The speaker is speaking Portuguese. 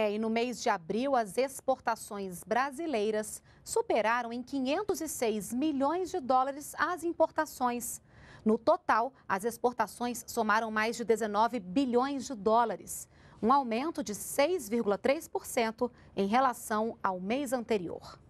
É, e no mês de abril, as exportações brasileiras superaram em 506 milhões de dólares as importações. No total, as exportações somaram mais de 19 bilhões de dólares, um aumento de 6,3% em relação ao mês anterior.